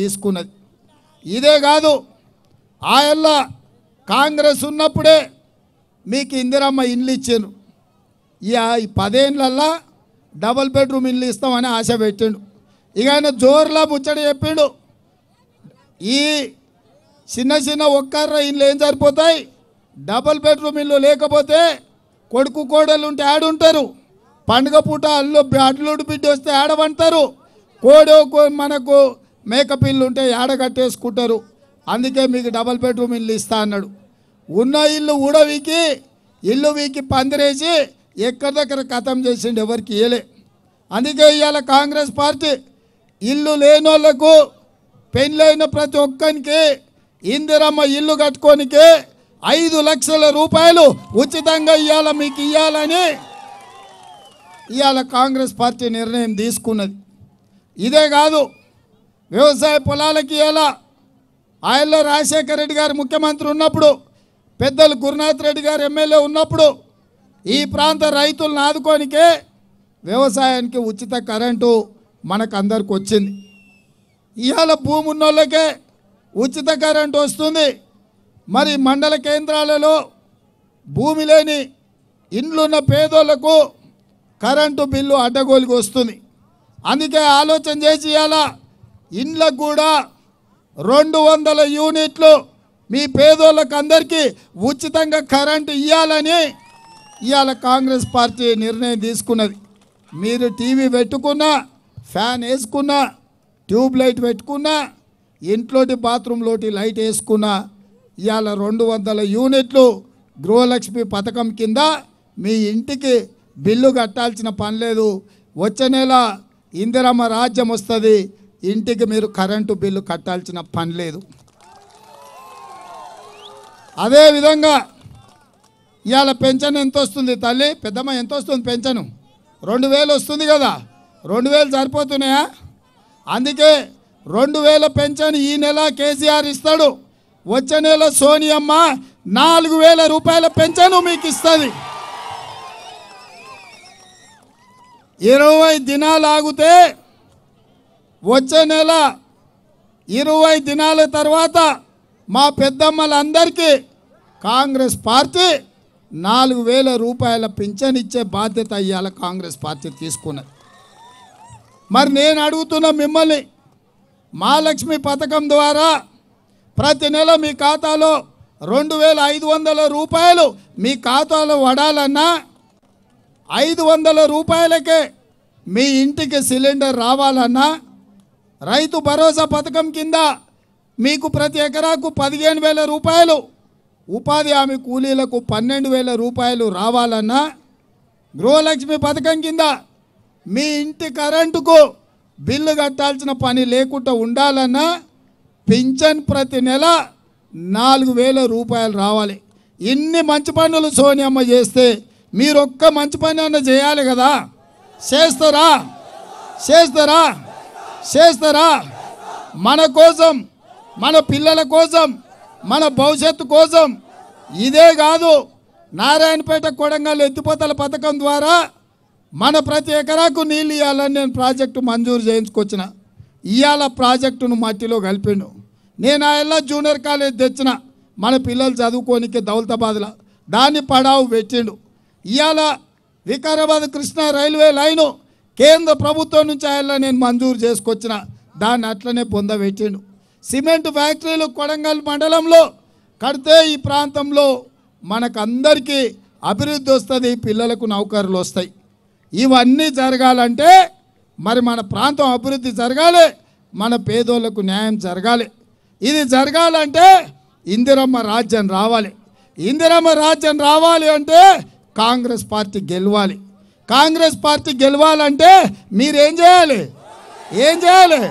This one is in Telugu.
తీసుకున్నది ఇదే కాదు ఆయల్ల కాంగ్రెస్ ఉన్నప్పుడే మీకు ఇందిరమ్మ ఇండ్లు ఇచ్చాను ఇక ఈ పదేళ్ళల్లా డబుల్ బెడ్రూమ్ ఇల్లు ఇస్తామని ఆశ పెట్టాడు ఇక ఆయన జోర్లా ముచ్చట చెప్పిండు ఈ చిన్న చిన్న ఒక్కర్ర ఇల్లు ఏం సరిపోతాయి డబుల్ బెడ్రూమ్ ఇల్లు లేకపోతే కొడుకు కోడలు ఉంటే ఆడుంటారు పండుగ పూట అల్లు అడ్లుడు బిడ్డ వస్తే ఆడవంటారు కోడో మనకు మేకపిల్లు ఉంటే కట్టేసుకుంటారు అందుకే మీకు డబల్ బెడ్రూమ్ ఇల్లు ఇస్తా అన్నాడు ఉన్న ఇల్లు ఊడవీకి ఇల్లు వీకి పందిరేసి ఎక్కడి దగ్గర కథం చేసిండు ఎవరికి ఇయలే అందుకే ఇవాళ కాంగ్రెస్ పార్టీ ఇల్లు లేని వాళ్లకు పెళ్ళైన ప్రతి ఒక్కరికి ఇందిరమ్మ ఇల్లు కట్టుకోనికి ఐదు లక్షల రూపాయలు ఉచితంగా ఇవాళ మీకు ఇవ్వాలని ఇవాళ కాంగ్రెస్ పార్టీ నిర్ణయం తీసుకున్నది ఇదే కాదు వ్యవసాయ పొలాలకి ఎలా ఆయనలో రాజశేఖర రెడ్డి గారు ముఖ్యమంత్రి ఉన్నప్పుడు పెద్దలు గురునాథ్ రెడ్డి గారు ఎమ్మెల్యే ఉన్నప్పుడు ఈ ప్రాంత రైతులను ఆదుకోనికే వ్యవసాయానికి ఉచిత కరెంటు మనకందరికి వచ్చింది ఇవాళ భూమి ఉన్నోళ్ళకే ఉచిత కరెంటు వస్తుంది మరి మండల కేంద్రాలలో భూమి లేని ఇండ్లున్న పేదోళ్లకు కరెంటు బిల్లు అడ్డగోలికి వస్తుంది అందుకే ఆలోచన చేసి ఇవాళ ఇండ్లకు కూడా రెండు వందల యూనిట్లు మీ పేదోళ్ళకు అందరికీ ఉచితంగా కరెంటు ఇవ్వాలని ఇవాళ కాంగ్రెస్ పార్టీ నిర్ణయం తీసుకున్నది మీరు టీవీ పెట్టుకున్నా ఫ్యాన్ వేసుకున్నా ట్యూబ్లైట్ పెట్టుకున్నా ఇంట్లోటి బాత్రూంలోటి లైట్ వేసుకున్నా ఇవాళ రెండు వందల యూనిట్లు గృహలక్ష్మి పథకం కింద మీ ఇంటికి బిల్లు కట్టాల్సిన పని లేదు వచ్చే నెల ఇందిరమ్మ రాజ్యం వస్తుంది ఇంటికి మీరు కరెంటు బిల్లు కట్టాల్సిన పని లేదు అదే విధంగా ఇవాళ పెన్షన్ ఎంత వస్తుంది తల్లి పెద్దమ్మ ఎంత వస్తుంది పెన్షన్ రెండు వేలు వస్తుంది కదా రెండు వేలు సరిపోతున్నాయా అందుకే రెండు వేల పెన్షన్ ఈ నెల కేసీఆర్ ఇస్తాడు వచ్చే నెల సోనియమ్మ నాలుగు వేల రూపాయల పెన్షన్ మీకు ఇస్తుంది ఇరవై దినాలు ఆగితే వచ్చే నెల ఇరవై దినాల తర్వాత మా పెద్దమ్మలందరికీ కాంగ్రెస్ పార్టీ నాలుగు వేల రూపాయల పింఛన్ ఇచ్చే బాధ్యత అయ్యాల కాంగ్రెస్ పార్టీ తీసుకున్నది మరి నేను అడుగుతున్న మిమ్మల్ని మహాలక్ష్మి పథకం ద్వారా ప్రతి నెల మీ ఖాతాలో రెండు వేల ఐదు వందల రూపాయలు మీ ఖాతాలో వడాలన్నా ఐదు వందల రూపాయలకే మీ ఇంటికి సిలిండర్ రావాలన్నా రైతు భరోసా పథకం కింద మీకు ప్రతి ఎకరాకు పదిహేను వేల రూపాయలు ఉపాధి హామీ కూలీలకు పన్నెండు వేల రూపాయలు రావాలన్నా గృహలక్ష్మి పథకం కింద మీ ఇంటి కరెంటుకు బిల్లు కట్టాల్సిన పని లేకుండా ఉండాలన్నా పింఛన్ ప్రతి నెల నాలుగు వేల రూపాయలు రావాలి ఇన్ని మంచి పనులు సోనియమ్మ చేస్తే మీరు ఒక్క మంచి పని అన్న చేయాలి కదా చేస్తారా చేస్తారా చేస్తారా మన కోసం మన పిల్లల కోసం మన భవిష్యత్తు కోసం ఇదే కాదు నారాయణపేట కొడంగల్ ఎత్తిపోతల పథకం ద్వారా మన ప్రతి ఎకరాకు నీళ్ళు ఇవ్వాలని నేను ప్రాజెక్టు మంజూరు చేయించుకొచ్చిన ఇవాళ ప్రాజెక్టును మట్టిలో కలిపిండు నేను ఆయన జూనియర్ కాలేజ్ తెచ్చిన మన పిల్లలు చదువుకోనికి దౌలతాబాద్లో దాన్ని పడావు పెట్టిండు ఇవాళ వికారాబాద్ కృష్ణా రైల్వే లైను కేంద్ర ప్రభుత్వం నుంచి ఆయన నేను మంజూరు చేసుకొచ్చిన దాన్ని అట్లనే పొందబెట్టిండు సిమెంట్ ఫ్యాక్టరీలు కొడంగల్ మండలంలో కడితే ఈ ప్రాంతంలో మనకందరికీ అభివృద్ధి వస్తుంది పిల్లలకు నౌకర్లు వస్తాయి ఇవన్నీ జరగాలంటే మరి మన ప్రాంతం అభివృద్ధి జరగాలి మన పేదోళ్లకు న్యాయం జరగాలి ఇది జరగాలంటే ఇందిరమ్మ రాజ్యం రావాలి ఇందిరమ్మ రాజ్యం రావాలి అంటే కాంగ్రెస్ పార్టీ గెలవాలి కాంగ్రెస్ పార్టీ గెలవాలంటే మీరేం చేయాలి ఏం చేయాలి